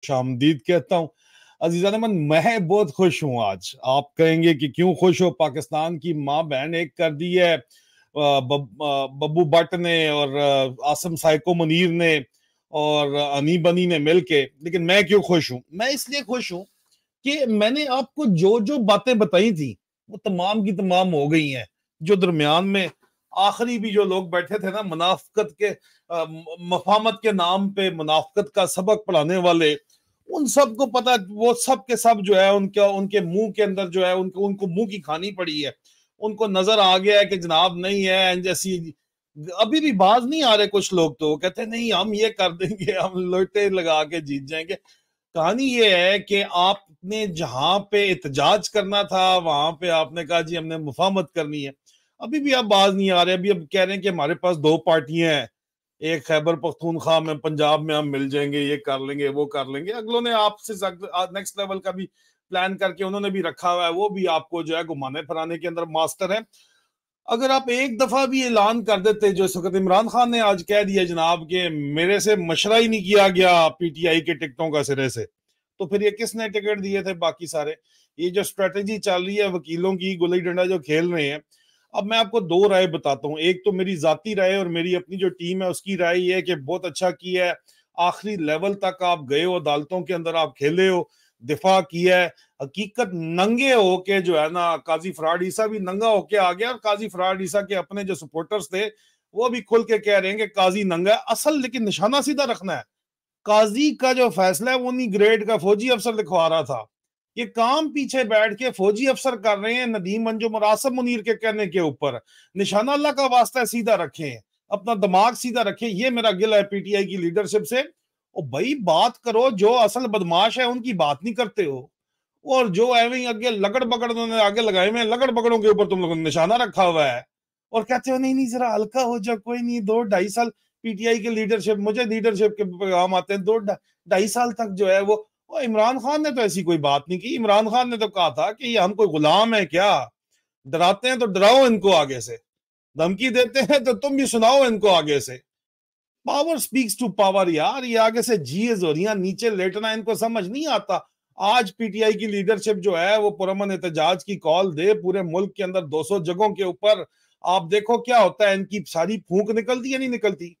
खुशामदीद कहता हूँ अजीज अहमद मैं बहुत खुश हूँ आज आप कहेंगे कि क्यों खुश हो पाकिस्तान की माँ बहन एक कर दी है बब्बू भट्ट ने और आसम साइको मुनीर ने और अनी बनी ने मिल के लेकिन मैं क्यों खुश हूँ मैं इसलिए खुश हूँ कि मैंने आपको जो जो बातें बताई थी वो तमाम की तमाम हो गई हैं जो दरमियान में आखिरी भी जो लोग बैठे थे ना मुनाफ्त के मफामत के नाम पे मुनाफ्त का सबक पढ़ाने वाले उन सब को पता वो सब के सब जो है उनका उनके मुंह के अंदर जो है उनको उनको मुंह की खानी पड़ी है उनको नजर आ गया है कि जनाब नहीं है जैसी अभी भी बाज नहीं आ रहे कुछ लोग तो कहते नहीं हम ये कर देंगे हम लोटे लगा के जीत जाएंगे कहानी ये है कि आपने जहां पे एहतजाज करना था वहां पे आपने कहा जी हमने मुफामत करनी है अभी भी आप बाज नहीं आ रहे अभी अब कह रहे हैं कि हमारे पास दो पार्टियां हैं एक खैबर पख्तूनखा में पंजाब में हम मिल जाएंगे ये कर लेंगे वो कर लेंगे अगलों ने आपसे नेक्स्ट लेवल का भी प्लान करके उन्होंने भी रखा हुआ है वो भी आपको जो है घुमाने फिराने के अंदर मास्टर है अगर आप एक दफा भी ऐलान कर देते जो इस वक्त इमरान खान ने आज कह दिया जनाब के मेरे से मशरा ही नहीं किया गया पीटीआई के टिकटों का सिरे से तो फिर ये किसने टिकट दिए थे बाकी सारे ये जो स्ट्रेटेजी चल रही है वकीलों की गुल्ली डंडा जो खेल रहे हैं अब मैं आपको दो राय बताता हूँ एक तो मेरी जाती राय और मेरी अपनी जो टीम है उसकी राय ये है कि बहुत अच्छा किया है आखिरी लेवल तक आप गए हो अदालतों के अंदर आप खेले हो दिफा किया है हकीकत नंगे होके जो है ना काजी फराड ईसा भी नंगा होके आ गया और काजी फराड ईसा के अपने जो सपोर्टर्स थे वो भी खुल के कह रहे हैं कि काजी नंगा है असल लेकिन निशाना सीधा रखना है काजी का जो फैसला है वो नहीं ग्रेड का फौजी अफसर लिखवा रहा था ये काम पीछे बैठ के फौजी अफसर कर रहे हैं नदीम मंजो मुरासम मुनीर के कहने के ऊपर निशाना अल्लाह का वास्ता सीधा रखें अपना दिमाग सीधा रखें ये मेरा गिल है पीटीआई की लीडरशिप से और भाई बात करो जो असल बदमाश है उनकी बात नहीं करते हो और जो एवं आगे लगड़ बगड़ उन्होंने आगे लगाए हुए लगड़ बगड़ों के ऊपर तुम लोगों ने निशाना रखा हुआ है और कहते हो नहीं नहीं जरा हल्का हो जाओ कोई नहीं दो ढाई साल पीटीआई के लीडरशिप मुझे लीडरशिप के पैगाम आते हैं दो ढाई साल तक जो है वो और इमरान खान ने तो ऐसी कोई बात नहीं की इमरान खान ने तो कहा था कि ये हम कोई गुलाम है क्या डराते हैं तो डराओ इनको आगे से धमकी देते हैं तो तुम भी सुनाओ इनको आगे से पावर स्पीक्स टू पावर यार ये आगे से जीएज जोरिया नीचे लेटना इनको समझ नहीं आता आज पीटीआई की लीडरशिप जो है वो पुरमन एहतजाज की कॉल दे पूरे मुल्क के अंदर 200 जगहों के ऊपर आप देखो क्या होता है इनकी सारी फूंक निकलती या नहीं निकलती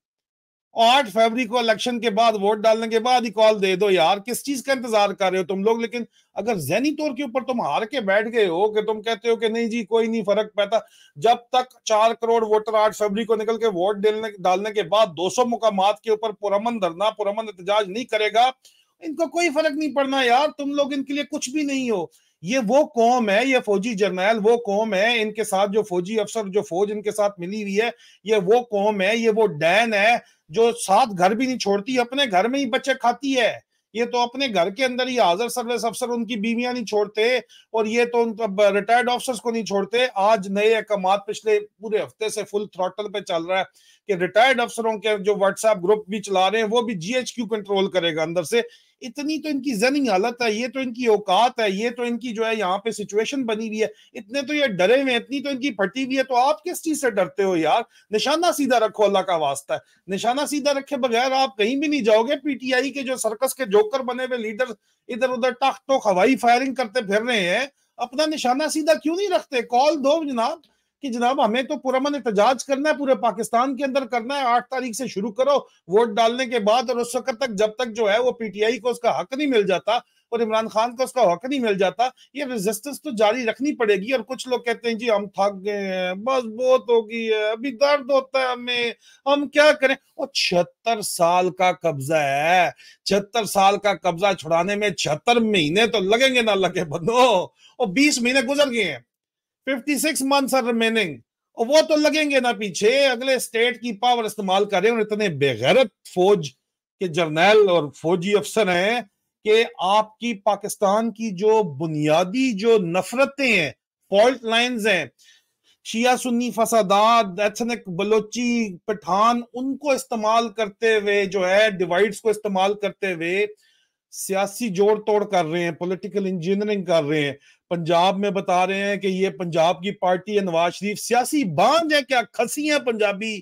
आठ फरवरी को इलेक्शन के बाद वोट डालने के बाद ही कॉल दे दो यार किस चीज का इंतजार कर रहे हो तुम लोग लेकिन अगर जहनी तौर के ऊपर तुम हार के बैठ गए हो कि तुम कहते हो कि नहीं जी कोई नहीं फर्क पड़ता जब तक चार करोड़ वोटर आठ फरवरी को निकल के वोट डालने के बाद दो सौ मुकाम के ऊपर पुरमन धरना पुरमन एहतजाज नहीं करेगा इनको कोई फर्क नहीं पड़ना यार तुम लोग इनके लिए कुछ भी नहीं हो ये वो कौम है ये फौजी जर्नैल वो कौम है इनके साथ जो फौजी अफसर जो फौज इनके साथ मिली हुई है ये वो कौम है ये वो डैन है जो साथ घर भी नहीं छोड़ती अपने घर में ही बच्चे खाती है ये तो अपने घर के अंदर ही हाजर सर्विस अफसर उनकी बीवियां नहीं छोड़ते और ये तो रिटायर्ड अफसर को नहीं छोड़ते आज नए अहकाम पिछले पूरे हफ्ते से फुल थ्रॉटल पे चल रहा है कि रिटायर्ड अफसरों के जो व्हाट्सएप ग्रुप भी चला रहे हैं वो भी जीएचक्यू कंट्रोल करेगा अंदर से इतनी तो इनकी जनी हालत है ये तो इनकी औकात है ये तो इनकी जो है यहाँ पे सिचुएशन बनी हुई है इतने तो ये डरे हुए इतनी तो इनकी फटी हुई है तो आप किस चीज से डरते हो यार निशाना सीधा रखो अल्लाह का वास्ता है निशाना सीधा रखे बगैर आप कहीं भी नहीं जाओगे पीटीआई के जो सर्कस के जोकर बने हुए लीडर इधर उधर टख तो हवाई फायरिंग करते फिर रहे हैं अपना निशाना सीधा क्यों नहीं रखते कॉल दो जनाब कि जनाब हमें तो पुरमन एहतजाज करना है पूरे पाकिस्तान के अंदर करना है आठ तारीख से शुरू करो वोट डालने के बाद और उस वक्त तक जब तक जो है वो पीटीआई को उसका हक नहीं मिल जाता और इमरान खान को उसका हक नहीं मिल जाता ये रेजिस्टेंस तो जारी रखनी पड़ेगी और कुछ लोग कहते हैं जी हम थक गए हैं बस बहुत हो गई है अभी दर्द होता है हमें हम क्या करें और छिहत्तर साल का कब्जा है छिहत्तर साल का कब्जा छुड़ाने में छिहत्तर महीने तो लगेंगे ना लगे बंदो और बीस महीने गुजर गए हैं 56 मंथ्स आर रिमेनिंग और वो तो लगेंगे ना पीछे अगले स्टेट की पावर इस्तेमाल कर करें और इतने बेगैरत फौज के जर्नल और फौजी अफसर हैं कि आपकी पाकिस्तान की जो बुनियादी जो नफरतें हैं फॉल्ट लाइंस हैं शिया सुन्नी फसादात एथनिक बलोची पठान उनको इस्तेमाल करते हुए जो है डिवाइड्स को इस्तेमाल करते हुए सियासी जोड़ तोड़ कर रहे हैं पॉलिटिकल इंजीनियरिंग कर रहे हैं पंजाब में बता रहे हैं कि ये पंजाब की पार्टी है नवाज शरीफ सियासी बांझ है क्या खसी है पंजाबी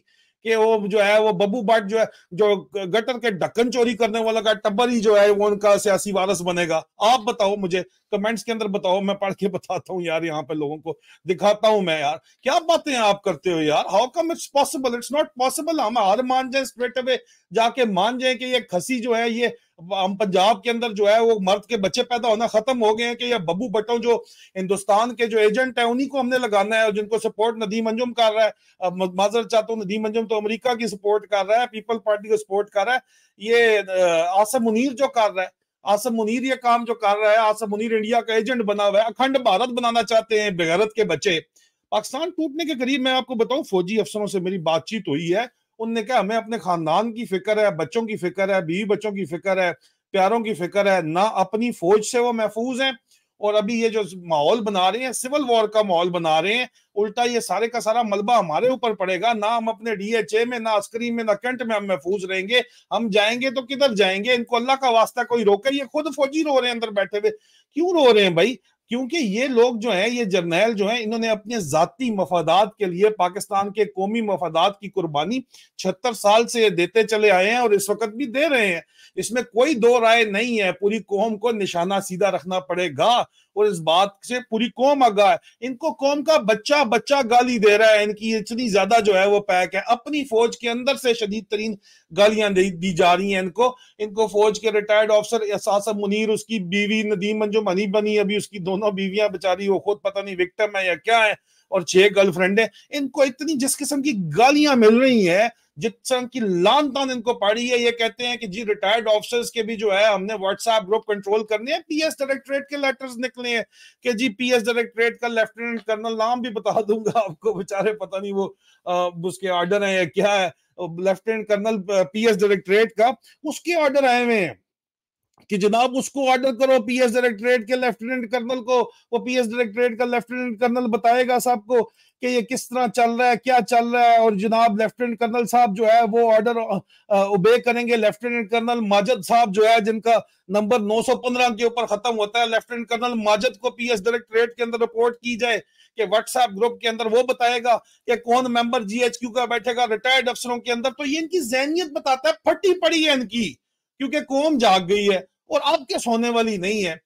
के वो जो है वो बब्बू भट जो है जो गटर के ढक्कन चोरी करने वाला का टब्बर ही जो है वो उनका सियासी वारस बनेगा आप बताओ मुझे कमेंट्स के अंदर बताओ मैं पढ़ के बताता हूँ यार यहाँ पे लोगों को दिखाता हूँ मैं यार क्या बातें आप करते हो यार how come it's possible it's not possible हम हार मान जाए स्ट्रेट अवे जाके मान जाए कि ये खसी जो है ये हम पंजाब के अंदर जो है वो मर्द के बच्चे पैदा होना खत्म हो गए हैं कि या बब्बू भट्टो जो हिंदुस्तान के जो एजेंट है उन्हीं को हमने लगाना है और जिनको सपोर्ट नदीम अंजुम कर रहा है माजर चाहता हूँ नदीम अंजुम तो अमरीका की सपोर्ट कर रहा है पीपल पार्टी को सपोर्ट कर रहा है ये आसम मुनीर जो कर रहा है आसम मुनीर ये काम जो कर रहा है आसम मुनीर इंडिया का एजेंट बना हुआ है अखंड भारत बनाना चाहते हैं बेगरत के बच्चे पाकिस्तान टूटने के करीब मैं आपको बताऊं फौजी अफसरों से मेरी बातचीत हुई है उनने कहा हमें अपने खानदान की फिक्र है बच्चों की फिक्र है बीवी बच्चों की फिक्र है प्यारों की फिक्र है ना अपनी फौज से वो महफूज हैं और अभी ये जो माहौल बना रहे हैं सिविल वॉर का माहौल बना रहे हैं उल्टा ये सारे का सारा मलबा हमारे ऊपर पड़ेगा ना हम अपने डीएचए में ना अस्करी में ना कैंट में हम महफूज रहेंगे हम जाएंगे तो किधर जाएंगे इनको अल्लाह का वास्ता कोई रोके ये खुद फौजी रो रहे हैं अंदर बैठे हुए क्यों रो रहे हैं भाई क्योंकि ये लोग जो हैं ये जर्नैल जो हैं इन्होंने अपने जाती मफादात के लिए पाकिस्तान के कौमी मफादात की कुर्बानी छहत्तर साल से देते चले आए हैं और इस वक्त भी दे रहे हैं इसमें कोई दो राय नहीं है पूरी कौम को निशाना सीधा रखना पड़ेगा और इस बात से पूरी कौम आगा है इनको कौम का बच्चा बच्चा गाली दे रहा है इनकी इतनी ज्यादा जो है वो पैक है अपनी फौज के अंदर से शदीद तरीन गालियां दी जा रही हैं इनको इनको फौज के रिटायर्ड ऑफिसर एहसास मुनीर उसकी बीवी नदीम मंजू मनी बनी अभी उसकी दोनों बीवियां बेचारी वो खुद पता नहीं विक्टम है या क्या है और छह गर्लफ्रेंड है इनको इतनी जिस किस्म की गालियां मिल रही हैं जिसन की लान तान इनको पड़ी है ये कहते हैं कि जी रिटायर्ड ऑफिसर्स के भी जो है हमने व्हाट्सएप ग्रुप कंट्रोल करने हैं पीएस डायरेक्टरेट के लेटर्स निकले हैं कि जी पीएस डायरेक्टरेट का लेफ्टिनेंट कर्नल नाम भी बता दूंगा आपको बेचारे पता नहीं वो आ, उसके ऑर्डर है क्या है लेफ्टिनेंट कर्नल पीएस डायरेक्टरेट का उसके ऑर्डर आए हुए हैं कि जनाब उसको ऑर्डर करो पीएस डायरेक्टरेट के लेफ्टिनेंट कर्नल को वो पीएस डायरेक्टरेट का लेफ्टिनेंट कर्नल बताएगा साहब को कि ये किस तरह चल रहा है क्या चल रहा है और जनाब लेफ्टिनेंट कर्नल साहब जो है वो ऑर्डर ओबे करेंगे लेफ्टिनेंट कर्नल माजद साहब जो है जिनका नंबर 915 के ऊपर खत्म होता है लेफ्टिनेंट कर्नल माजद को पीएस डायरेक्टरेट के अंदर रिपोर्ट की जाए कि व्हाट्सएप ग्रुप के अंदर वो बताएगा कि कौन मेंबर जीएचक्यू का बैठेगा रिटायर्ड अफसरों के अंदर तो ये इनकी जहनीत बताता है फटी पड़ी है इनकी क्योंकि कौम जाग गई है और अब केस होने वाली नहीं है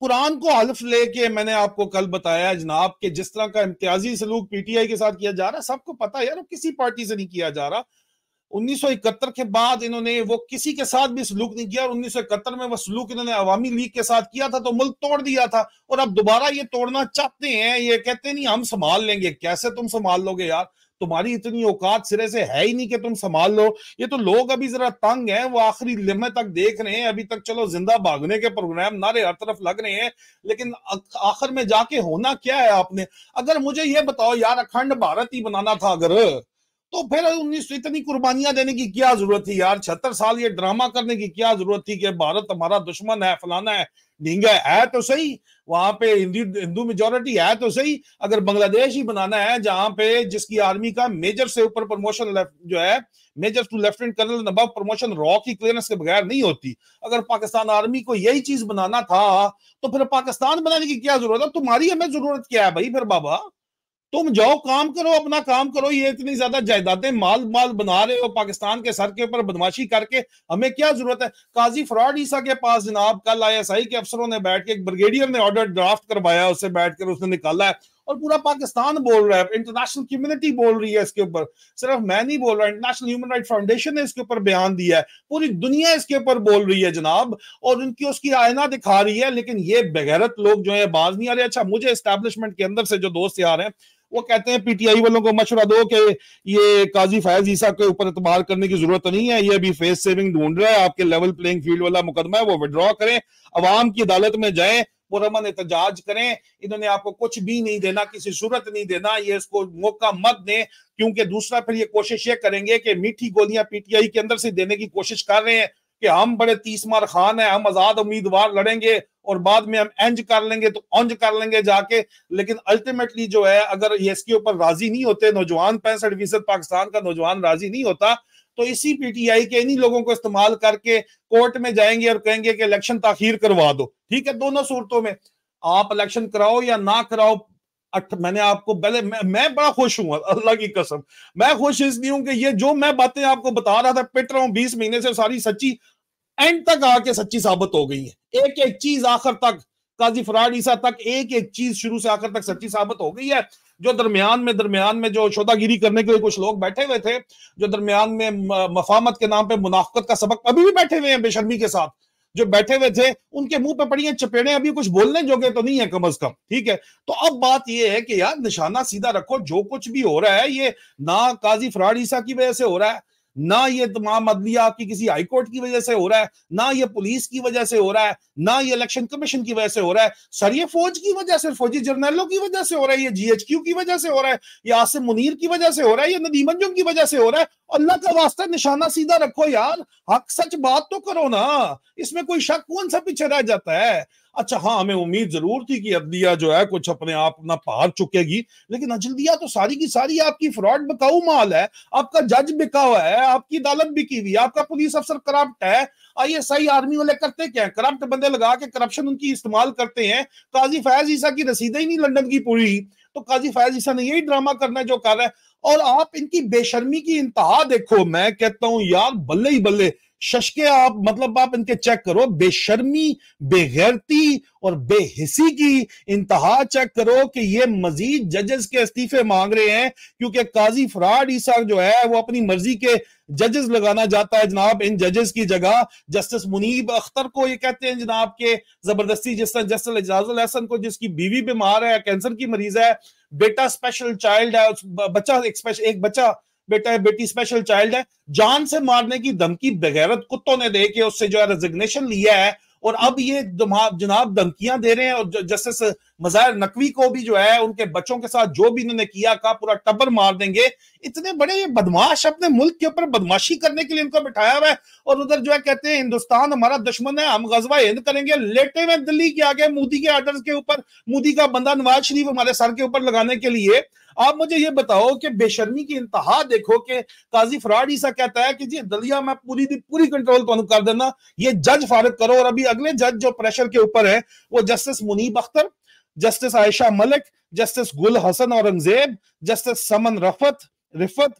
कुरान को हल्फ लेके मैंने आपको कल बताया जनाब के जिस तरह का इम्तियाजी सलूक पीटीआई के साथ किया जा रहा है सबको पता है यार किसी पार्टी से नहीं किया जा रहा 1971 के बाद इन्होंने वो किसी के साथ भी सलूक नहीं किया और 1971 में वो सलूक इन्होंने अवामी लीग के साथ किया था तो मुल्क तोड़ दिया था और अब दोबारा ये तोड़ना चाहते हैं ये कहते नहीं हम संभाल लेंगे कैसे तुम संभाल लोगे यार तुम्हारी इतनी औकात सिरे से है ही नहीं कि तुम संभाल लो ये तो लोग अभी जरा तंग हैं वो आखिरी लिम्हे तक देख रहे हैं अभी तक चलो जिंदा भागने के प्रोग्राम नारे हर तरफ लग रहे हैं लेकिन आखिर में जाके होना क्या है आपने अगर मुझे ये बताओ यार अखंड भारत ही बनाना था अगर तो फिर उन्नीस सौ इतनी कुर्बानियां देने की क्या जरूरत थी यार छहत्तर साल ये ड्रामा करने की क्या जरूरत थी कि भारत हमारा दुश्मन है फलाना है ढींगा है, तो सही वहां पे हिंदू हिंदू मेजोरिटी है तो सही अगर बांग्लादेश ही बनाना है जहां पे जिसकी आर्मी का मेजर से ऊपर प्रमोशन जो है major to lieutenant colonel promotion रॉ की क्लियरेंस के बगैर नहीं होती अगर पाकिस्तान आर्मी को यही चीज बनाना था तो फिर पाकिस्तान बनाने की क्या जरूरत है तुम्हारी हमें जरूरत क्या है भाई फिर बाबा तुम जाओ काम करो अपना काम करो ये इतनी ज्यादा जायदादें माल माल बना रहे हो पाकिस्तान के सर के ऊपर बदमाशी करके हमें क्या जरूरत है काजी फ्रॉड ईसा के पास जनाब कल आई एस आई के अफसरों ने बैठ के एक ब्रिगेडियर ने ऑर्डर ड्राफ्ट करवाया उससे बैठ कर उसने निकाला है और पूरा पाकिस्तान बोल रहा है इंटरनेशनल कम्युनिटी बोल रही है इसके ऊपर सिर्फ मैं नहीं बोल रहा इंटरनेशनल ह्यूमन राइट फाउंडेशन ने इसके ऊपर बयान दिया है पूरी दुनिया इसके ऊपर बोल रही है जनाब और उनकी उसकी आयना दिखा रही है लेकिन ये बगैरत लोग जो है बाज नहीं आ रहे अच्छा मुझे स्टैब्लिशमेंट के अंदर से जो दोस्त आ रहे हैं वो कहते हैं पीटीआई वालों को मशुरा दो कि ये काजी फैज ईसा के ऊपर एतबार करने की जरूरत नहीं है ये अभी फेस सेविंग ढूंढ रहा है आपके लेवल प्लेइंग फील्ड वाला मुकदमा है वो विड्रॉ करें अवाम की अदालत में जाए पुरमन एहतजाज करें इन्होंने आपको कुछ भी नहीं देना किसी सूरत नहीं देना ये इसको मौका मत दें क्योंकि दूसरा फिर ये कोशिश ये करेंगे कि मीठी गोलियां पीटीआई के अंदर से देने की कोशिश कर रहे हैं कि हम बड़े तीस मार खान है हम आजाद उम्मीदवार लड़ेंगे और बाद में हम एंज कर लेंगे तो ऑंज कर लेंगे जाके लेकिन अल्टीमेटली जो है अगर ये e इसके ऊपर राजी नहीं होते नौजवान पैंसठ फीसद पाकिस्तान का नौजवान राजी नहीं होता तो इसी पीटीआई के इन्हीं लोगों को इस्तेमाल करके कोर्ट में जाएंगे और कहेंगे कि इलेक्शन ताखिर करवा दो ठीक है दोनों सूरतों में आप इलेक्शन कराओ या ना कराओ अठ मैंने आपको पहले मैं, मैं बड़ा खुश हूं अल्लाह की कसम मैं खुश इसलिए हूं कि ये जो मैं बातें आपको बता रहा था पिट रहा हूं बीस महीने से सारी सच्ची एंड तक आके सच्ची साबित हो गई है एक एक चीज आखिर तक काजी फरार ईसा तक एक एक चीज शुरू से आखिर तक सच्ची साबित हो गई है जो दरमियान में दरमियान में जो शोधागिरी करने के लिए कुछ लोग बैठे हुए थे जो दरमियान में मफामत के नाम पे मुनाफत का सबक अभी भी बैठे हुए हैं बेशर्मी के साथ जो बैठे हुए थे उनके मुंह पे पड़ी है चपेड़े अभी कुछ बोलने जोगे तो नहीं है कम अज कम ठीक है तो अब बात यह है कि यार निशाना सीधा रखो जो कुछ भी हो रहा है ये ना काजी फराड ईसा की वजह से हो रहा है ना ये तमाम अदलिया की किसी हाईकोर्ट की वजह से हो रहा है ना ये पुलिस की वजह से हो रहा है ना ये इलेक्शन कमीशन की वजह से हो रहा है सर ये फौज की वजह से फौजी जर्नलों की वजह से हो रहा है ये जीएचक्यू की वजह से हो रहा है ये आसिम मुनीर की वजह से हो रहा है ये नदीमंजुम की वजह से हो रहा है अल्लाह का वास्ता निशाना सीधा रखो यार हक सच बात तो करो ना इसमें कोई शक कौन सा पीछे रह जाता है अच्छा हाँ हमें उम्मीद जरूर थी कि अदलिया जो है कुछ अपने आप ना पार चुकेगी लेकिन अजलदिया तो सारी की सारी आपकी फ्रॉड बिकाऊ माल है आपका जज बिका हुआ है आपकी अदालत बिकी हुई है आपका पुलिस अफसर करप्ट है आई आर्मी वाले करते क्या है करप्ट बंदे लगा के करप्शन उनकी इस्तेमाल करते हैं काजी फैज ईसा की रसीदें ही नहीं लंदन की पूरी तो काजी फैज ईसा ने यही ड्रामा करना जो कर रहा है और आप इनकी बेशर्मी की इंतहा देखो मैं कहता हूं यार बल्ले ही बल्ले शशके आप मतलब आप इनके चेक करो बेशर्मी बेगैरती और बेहिसी की इंतहा चेक करो कि ये मजीद जजेस के इस्तीफे मांग रहे हैं क्योंकि काजी फराड ईसा जो है वो अपनी मर्जी के जजेस लगाना चाहता है जनाब इन जजेस की जगह जस्टिस मुनीब अख्तर को ये कहते हैं जनाब के जबरदस्ती जिस तरह जस्टिस एजाजन को जिसकी बीवी बीमार है कैंसर की मरीज है बेटा स्पेशल चाइल्ड है बच्चा एक स्पेशल एक बच्चा बेटा है बेटी स्पेशल चाइल्ड है जान से मारने की धमकी बगैरत कुत्तों ने दे के उससे जो है रेजिग्नेशन लिया है और अब ये जनाब धमकियां दे रहे हैं और जस्टिस मजाहिर नकवी को भी जो है उनके बच्चों के साथ जो भी इन्होंने किया का पूरा टब्बर मार देंगे इतने बड़े ये बदमाश अपने मुल्क के ऊपर बदमाशी करने के लिए इनको बिठाया हुआ है और उधर जो है कहते हैं हिंदुस्तान हमारा दुश्मन है हम गजवा हिंद करेंगे लेटे हुए दिल्ली के आगे मोदी के आर्डर के ऊपर मोदी का बंदा नवाज शरीफ हमारे सर के ऊपर लगाने के लिए आप मुझे ये बताओ कि बेशर्मी की इंतहा देखो कि काजी फराड ईसा कहता है कि जी दलिया मैं पूरी दी पूरी कंट्रोल तुम कर देना ये जज फारग करो और अभी अगले जज जो प्रेशर के ऊपर है वो justice Munib Akhtar justice Ayesha Malik justice Gul Hassan Aurangzeb justice Saman Rafat Rifat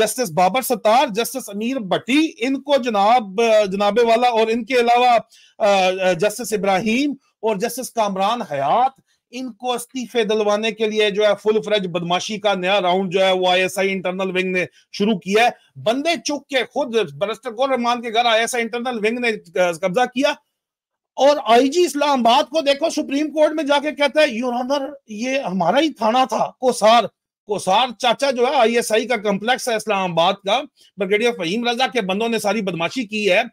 justice Babar Sattar justice Amir Bhatti इनको जनाब जनाबे वाला और इनके अलावा जस्टिस इब्राहिम और जस्टिस कामरान हयात इनको इस्तीफे दिलवाने के लिए जो है फुल फ्रेज बदमाशी का नया राउंड जो है वो आईएसआई इंटरनल विंग ने शुरू किया है बंदे चुक के खुद बरस्टर गौर रहमान के घर आईएसआई इंटरनल विंग ने कब्जा किया और आईजी इस्लामाबाद को देखो सुप्रीम कोर्ट में जाके कहता है यूर ऑनर ये हमारा ही थाना था कोसार कोसार चाचा जो है आईएसआई का कंप्लेक्स है इस्लामाबाद का ब्रिगेडियर फहीम रजा के बंदों ने सारी बदमाशी की है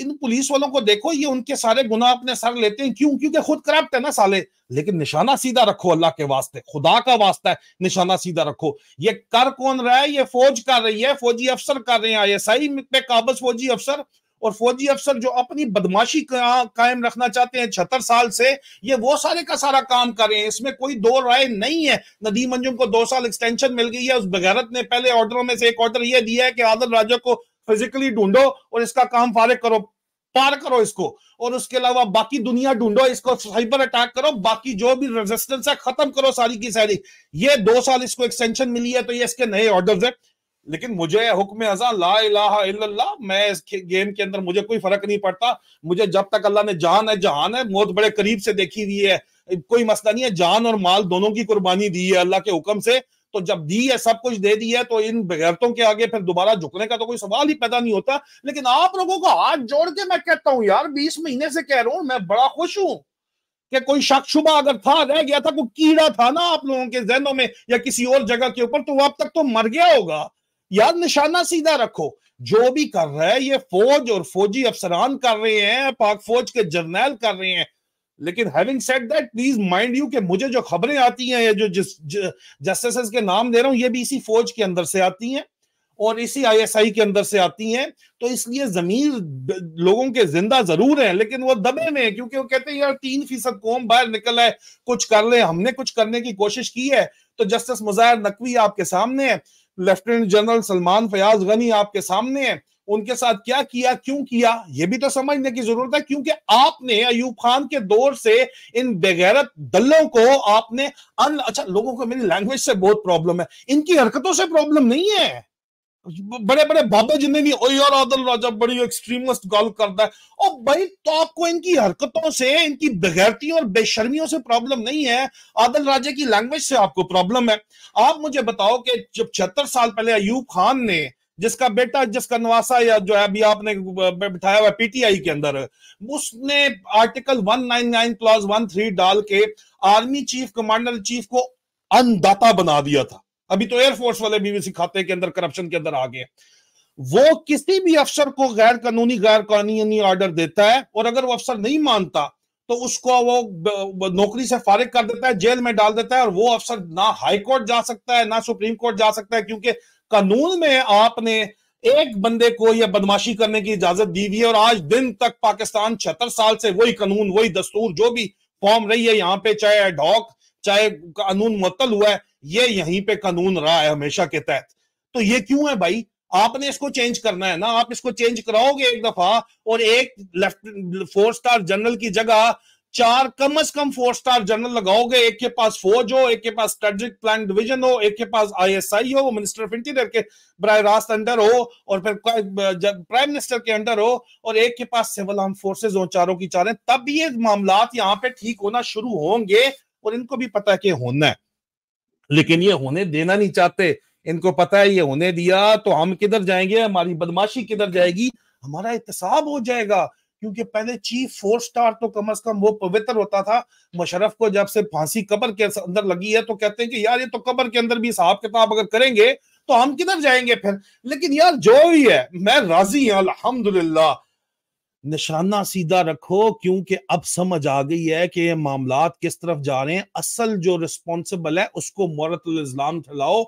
इन पुलिस वालों को देखो ये उनके सारे गुना अपने सर लेते हैं क्यों क्योंकि खुद करप्ट है ना साले लेकिन निशाना सीधा रखो अल्लाह के वास्ते खुदा का वास्ता है निशाना सीधा रखो ये कर कौन रहा है ये फौज कर रही है फौजी अफसर कर रहे हैं आईएसआई पे काबज फौजी अफसर और फौजी अफसर जो अपनी बदमाशी का, कायम रखना चाहते हैं छहत्तर साल से ये वो सारे का सारा काम कर रहे हैं इसमें कोई दो राय नहीं है नदीम अंजुम को दो साल एक्सटेंशन मिल गई है उस बगैरत ने पहले ऑर्डरों में से एक ऑर्डर ये दिया है कि आदर राजा को फिजिकली ढूंढो और इसका काम फारे करो पार करो इसको और उसके अलावा बाकी दुनिया ढूंढो इसको साइबर अटैक करो बाकी जो भी रेजिस्टेंस है खत्म करो सारी की सारी ये दो साल इसको एक्सटेंशन मिली है तो ये इसके नए ऑर्डर है लेकिन मुझे हुक्म अजा ला इला मैं इस गेम के अंदर मुझे कोई फर्क नहीं पड़ता मुझे जब तक अल्लाह ने जान है जहान है मौत बड़े करीब से देखी हुई है कोई मसला नहीं है जान और माल दोनों की कुर्बानी दी है अल्लाह के हुक्म से तो जब दी है सब कुछ दे दिया है तो इन बगैरतों के आगे फिर दोबारा झुकने का तो कोई सवाल ही पैदा नहीं होता लेकिन आप लोगों को हाथ जोड़ के मैं कहता हूं यार बीस महीने से कह रहा हूं मैं बड़ा खुश हूं कि कोई शक शुबा अगर था रह गया था कोई कीड़ा था ना आप लोगों के जहनों में या किसी और जगह के ऊपर तो वो अब तक तो मर गया होगा यार निशाना सीधा रखो जो भी कर रहा है ये फौज और फौजी अफसरान कर रहे हैं पाक फौज के जर्नैल कर रहे हैं लेकिन having said that please mind you कि मुझे जो खबरें आती हैं या जो जिस जस्टिस के नाम दे रहा हूं ये भी इसी फौज के अंदर से आती हैं और इसी आईएसआई के अंदर से आती हैं तो इसलिए जमीर लोगों के जिंदा जरूर हैं लेकिन वो दबे में है क्योंकि वो कहते हैं यार तीन फीसद कौम बाहर निकल आए कुछ कर ले हमने कुछ करने की कोशिश की है तो जस्टिस मुजाहिर नकवी आपके सामने है लेफ्टिनेंट जनरल सलमान फयाज गनी आपके सामने है उनके साथ क्या किया क्यों किया यह भी तो समझने की जरूरत है क्योंकि आपने अयूब खान के दौर से इन बेगैरत दलों को आपने अन अच्छा लोगों को मेरी लैंग्वेज से बहुत प्रॉब्लम है इनकी हरकतों से प्रॉब्लम नहीं है बड़े बड़े बाबे जिन्हें भी ओ यार आदल राजा बड़ी एक्सट्रीमिस्ट गॉल करता है और भाई तो आपको इनकी हरकतों से इनकी बेगैरती और बेशर्मियों से प्रॉब्लम नहीं है आदल राजा की लैंग्वेज से आपको प्रॉब्लम है आप मुझे बताओ कि जब छिहत्तर साल पहले अयूब खान ने जिसका बेटा जिसका नवासा या जो है अभी आपने बिठाया हुआ पीटीआई के अंदर उसने आर्टिकल 199 क्लॉज 13 डाल के आर्मी चीफ कमांडर चीफ को अनदाता बना दिया था अभी तो एयरफोर्स वाले भी इसी खाते के अंदर करप्शन के अंदर आ गए वो किसी भी अफसर को गैर कानूनी गैर कानूनी ऑर्डर देता है और अगर वो अफसर नहीं मानता तो उसको वो नौकरी से फारिग कर देता है जेल में डाल देता है और वो अफसर ना हाई कोर्ट जा सकता है ना सुप्रीम कोर्ट जा सकता है क्योंकि कानून में आपने एक बंदे को यह बदमाशी करने की इजाजत दी हुई है और आज दिन तक पाकिस्तान छहत्तर साल से वही कानून वही दस्तूर जो भी फॉर्म रही है यहाँ पे चाहे एडॉक चाहे कानून मुतल हुआ है ये यहीं पे कानून रहा है हमेशा के तहत तो ये क्यों है भाई आपने इसको चेंज करना है ना आप इसको चेंज कराओगे एक दफा और एक लेफ्ट फोर स्टार जनरल की जगह चार कम से कम फोर स्टार जनरल लगाओगे एक के पास फौज हो एक के पास स्ट्रेटेजिक प्लान डिवीजन हो एक के पास आईएसआई हो वो मिनिस्टर ऑफ इंटीरियर के बरह रास्त अंडर हो और फिर प्राइम मिनिस्टर के अंडर हो और एक के पास सिविल आर्म फोर्सेज हो चारों की चारें तब ये मामला यहाँ पे ठीक होना शुरू होंगे और इनको भी पता है कि होना है लेकिन ये होने देना नहीं चाहते इनको पता है ये होने दिया तो हम किधर जाएंगे हमारी बदमाशी किधर जाएगी हमारा एहतसाब हो जाएगा क्योंकि पहले चीफ फोर स्टार तो कम अज कम वो पवित्र होता था मुशरफ को जब से फांसी कबर के अंदर लगी है तो कहते हैं कि यार ये तो कबर के अंदर भी हिसाब किताब अगर करेंगे तो हम किधर जाएंगे फिर लेकिन यार जो भी है मैं राजी हूं अलहमदुल्ला निशाना सीधा रखो क्योंकि अब समझ आ गई है कि ये मामला किस तरफ जा रहे हैं असल जो रिस्पॉन्सिबल है उसको मोरतल इस्लाम ठहलाओ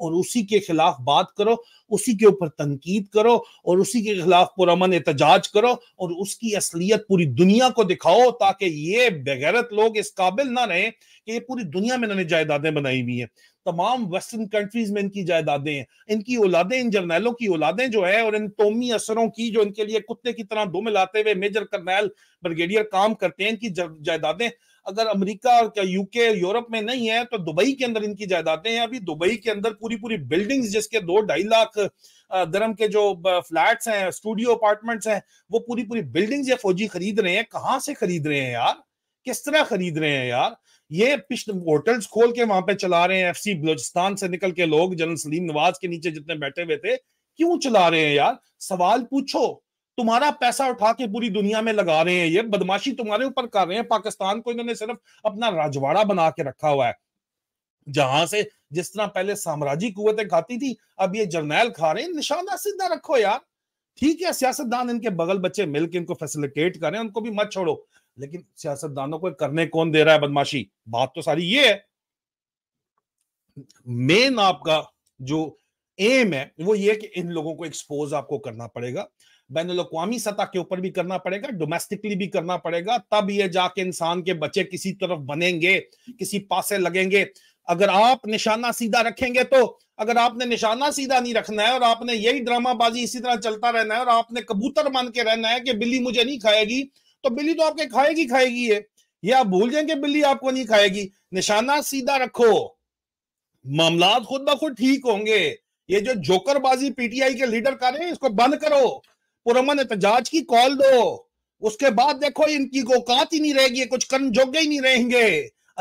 और उसी के खिलाफ बात करो उसी के ऊपर तनकीद करो और उसी के खिलाफ पुरमन एहतजाज करो और उसकी असलियत पूरी दुनिया को दिखाओ ताकि ये बेगैरत लोग इस काबिल ना रहे कि ये पूरी दुनिया में इन्होंने जायदादें बनाई हुई हैं तमाम वेस्टर्न कंट्रीज में इनकी जायदादें हैं इनकी औलादें इन जर्नैलों की औलादें जो है और इन तोमी असरों की जो इनके लिए कुत्ते की तरह दो लाते हुए मेजर कर्नैल ब्रिगेडियर काम करते हैं इनकी जायदादें अगर अमेरिका और क्या यूके यूरोप में नहीं है तो दुबई के अंदर इनकी जायदादें हैं अभी दुबई के अंदर पूरी पूरी बिल्डिंग्स जिसके दो ढाई लाख दरम के जो फ्लैट्स हैं स्टूडियो अपार्टमेंट्स हैं वो पूरी पूरी बिल्डिंग्स ये फौजी खरीद रहे हैं कहाँ से खरीद रहे हैं यार किस तरह खरीद रहे हैं यार ये पिछले होटल्स खोल के वहां पे चला रहे हैं सी बलोचिस्तान से निकल के लोग जनरल सलीम नवाज के नीचे जितने बैठे हुए थे क्यों चला रहे हैं यार सवाल पूछो तुम्हारा पैसा उठा के पूरी दुनिया में लगा रहे हैं ये बदमाशी तुम्हारे ऊपर कर रहे हैं पाकिस्तान को इन्होंने सिर्फ अपना राजवाड़ा बना के रखा हुआ है जहां से जिस तरह पहले साम्राज्य कुतें खाती थी अब ये जर्नैल खा रहे हैं निशाना सीधा रखो यार ठीक है सियासतदान इनके बगल बच्चे मिलकर इनको फैसिलिटेट करें उनको भी मत छोड़ो लेकिन सियासतदानों को करने कौन दे रहा है बदमाशी बात तो सारी ये है मेन आपका जो एम है वो ये कि इन लोगों को एक्सपोज आपको करना पड़ेगा बैन अवी सतह के ऊपर भी करना पड़ेगा डोमेस्टिकली भी करना पड़ेगा तब ये जाके इंसान के बच्चे किसी तरफ बनेंगे किसी पासे लगेंगे अगर आप निशाना सीधा रखेंगे तो अगर आपने निशाना सीधा नहीं रखना है और आपने यही ड्रामाबाजी इसी तरह चलता रहना है और आपने कबूतर मान के रहना है कि बिल्ली मुझे नहीं खाएगी तो बिल्ली तो आपके खाएगी खाएगी ये ये आप भूल जाएंगे बिल्ली आपको नहीं खाएगी निशाना सीधा रखो मामला खुद ब खुद ठीक होंगे ये जो जोकरबाजी पीटीआई के लीडर कर रहे हैं इसको बंद करो पुरमन एहतजाज की कॉल दो उसके बाद देखो इनकी गोकात ही नहीं रहेगी कुछ कन जोगे ही नहीं रहेंगे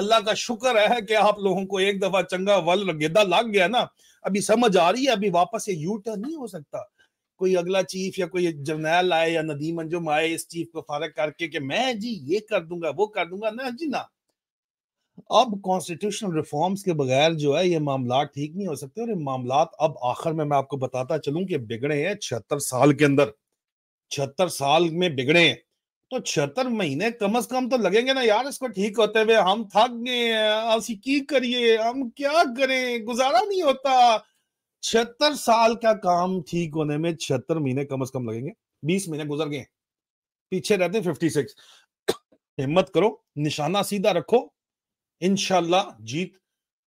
अल्लाह का शुक्र है कि आप लोगों को एक दफा चंगा वल गेदा लग गया ना अभी समझ आ रही है अभी वापस ये यू टर्न नहीं हो सकता कोई अगला चीफ या कोई जर्नैल आए या नदीम अंजुम आए इस चीफ को फारक करके कि मैं जी ये कर दूंगा वो कर दूंगा ना जी ना अब कॉन्स्टिट्यूशनल रिफॉर्म्स के बगैर जो है ये मामला ठीक नहीं हो सकते और ये मामला अब आखिर में मैं आपको बताता चलूं कि बिगड़े हैं छिहत्तर साल के अंदर छिहत्तर साल में बिगड़े तो छिहत्तर महीने कम से कम तो लगेंगे ना यार इसको ठीक होते हुए हम थक गए हैं की करिए हम क्या करें गुजारा नहीं होता छिहत्तर साल का काम ठीक होने में छिहत्तर महीने कम से कम लगेंगे बीस महीने गुजर गए पीछे रहते फिफ्टी सिक्स हिम्मत करो निशाना सीधा रखो इनशाला जीत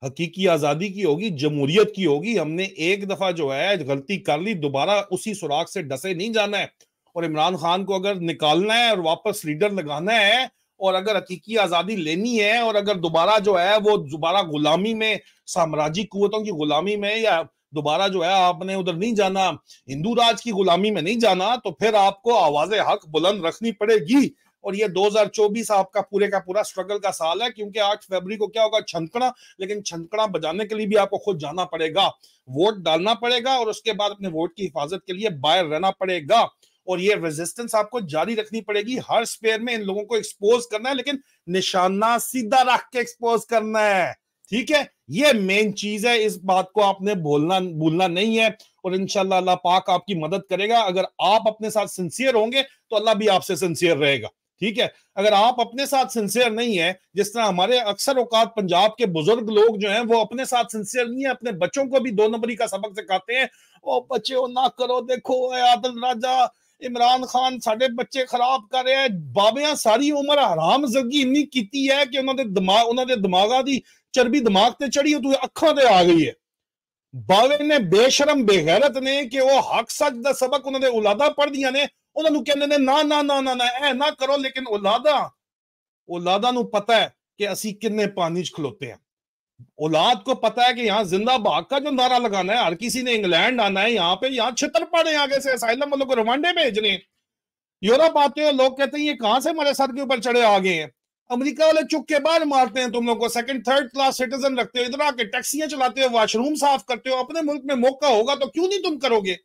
हकीकी आजादी की होगी जमहूरियत की होगी हमने एक दफा जो है गलती कर ली दोबारा उसी सुराग से डसे नहीं जाना है और इमरान खान को अगर निकालना है और वापस लीडर लगाना है और अगर हकीकी आजादी लेनी है और अगर दोबारा जो है वो दोबारा गुलामी में साम्राज्य कुतों की गुलामी में या दोबारा जो है आपने उधर नहीं जाना हिंदू राज की गुलामी में नहीं जाना तो फिर आपको आवाज हक बुलंद रखनी पड़ेगी और ये 2024 आपका पूरे का पूरा स्ट्रगल का साल है क्योंकि आठ फरवरी को क्या होगा छंकड़ा लेकिन छंकड़ा बजाने के लिए भी आपको खुद जाना पड़ेगा वोट डालना पड़ेगा और उसके बाद अपने वोट की हिफाजत के लिए बाहर रहना पड़ेगा और ये रेजिस्टेंस आपको जारी रखनी पड़ेगी हर स्पेयर में इन लोगों को एक्सपोज करना है लेकिन निशाना सीधा रख के एक्सपोज करना है ठीक है ये मेन चीज है इस बात को आपने बोलना भूलना नहीं है और इनशाला अल्लाह पाक आपकी मदद करेगा अगर आप अपने साथ सिंसियर होंगे तो अल्लाह भी आपसे सिंसियर रहेगा ठीक है अगर आप अपने साथ सिंसियर नहीं है जिस तरह हमारे अक्सर औकात पंजाब के बुजुर्ग लोग जो हैं वो अपने साथ सिंसियर नहीं है अपने बच्चों को भी दो नंबरी का सबक सिखाते हैं ओ बच्चे ओ ना करो देखो आदल राजा इमरान खान साढ़े बच्चे खराब कर रहे हैं बाबिया सारी उम्र हराम जगी इन्नी की है कि उन्होंने दिमाग उन्होंने दिमागा की चरबी दिमाग से चढ़ी तू अखा से आ गई है बाबे ने बेशरम बेगैरत ने कि वह हक सच का सबक उन्होंने औलादा पढ़ दिया ने उन्होंने कहने ने ना ना ना ना ना ए ना करो लेकिन औलादा औलादा पता है कि असी कि पानी च खलोते हैं औलाद को पता है कि यहाँ बाग का जो नारा लगाना है हर किसी ने इंग्लैंड आना है यहाँ पे यहाँ छितर पड़े आगे से साइलम वालों को रवांडे भेजने यूरोप आते हैं लोग कहते हैं ये कहाँ से हमारे सर के ऊपर चढ़े आ गए हैं अमेरिका वाले चुप के बाहर मारते हैं तुम लोग को सेकंड थर्ड क्लास सिटीजन रखते हो इधर आके टैक्सियां चलाते हो वॉशरूम साफ करते हो अपने मुल्क में मौका होगा तो क्यों नहीं तुम करोगे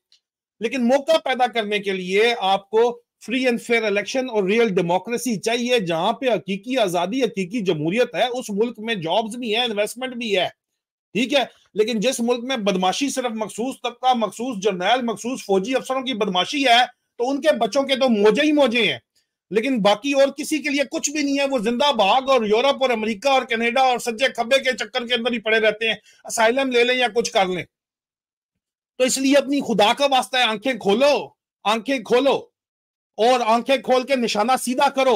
लेकिन मौका पैदा करने के लिए आपको फ्री एंड फेयर इलेक्शन और रियल डेमोक्रेसी चाहिए जहां पे हकीकी आजादी हकीकी जमहूरियत है उस मुल्क में जॉब्स भी है इन्वेस्टमेंट भी है ठीक है लेकिन जिस मुल्क में बदमाशी सिर्फ मखसूस तबका मखसूस जर्नैल मखसूस फौजी अफसरों की बदमाशी है तो उनके बच्चों के तो मोजे ही मोजे हैं लेकिन बाकी और किसी के लिए कुछ भी नहीं है वो जिंदा भाग और यूरोप और अमेरिका और कनेडा और सज्जे खब्बे के चक्कर के अंदर ही पड़े रहते हैं असाइलम ले लें या कुछ कर लें तो इसलिए अपनी खुदा का वास्ता है आंखें खोलो आंखें खोलो और आंखें खोल के निशाना सीधा करो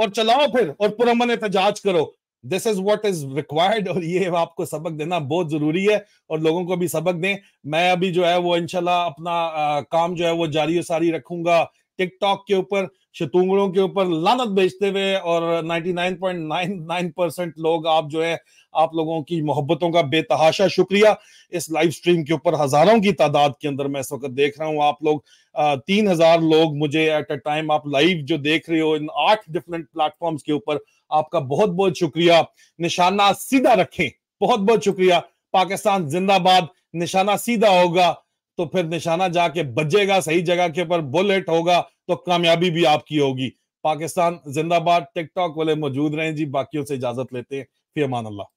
और चलाओ फिर और पुरमन एहतजाज करो this is what is required और ये आपको सबक देना बहुत जरूरी है और लोगों को भी सबक दें मैं अभी जो है वो इनशाला अपना आ, काम जो है वो जारी सारी रखूंगा टिकटॉक के ऊपर शतुंगड़ों के ऊपर लानत बेचते हुए और 99.99 परसेंट लोग आप जो है आप लोगों की मोहब्बतों का बेतहाशा शुक्रिया इस लाइव स्ट्रीम के ऊपर हजारों की तादाद के अंदर मैं इस वक्त देख रहा हूँ आप लोग तीन हजार लोग मुझे एट अ टाइम आप लाइव जो देख रहे हो इन आठ डिफरेंट प्लेटफॉर्म्स के ऊपर आपका बहुत बहुत शुक्रिया निशाना सीधा रखें बहुत बहुत शुक्रिया पाकिस्तान जिंदाबाद निशाना सीधा होगा तो फिर निशाना जाके बजेगा सही जगह के ऊपर बुलेट होगा तो कामयाबी भी आपकी होगी पाकिस्तान जिंदाबाद टिकटॉक वाले मौजूद रहे जी बाकियों से इजाजत लेते हैं फिर अमान अल्लाह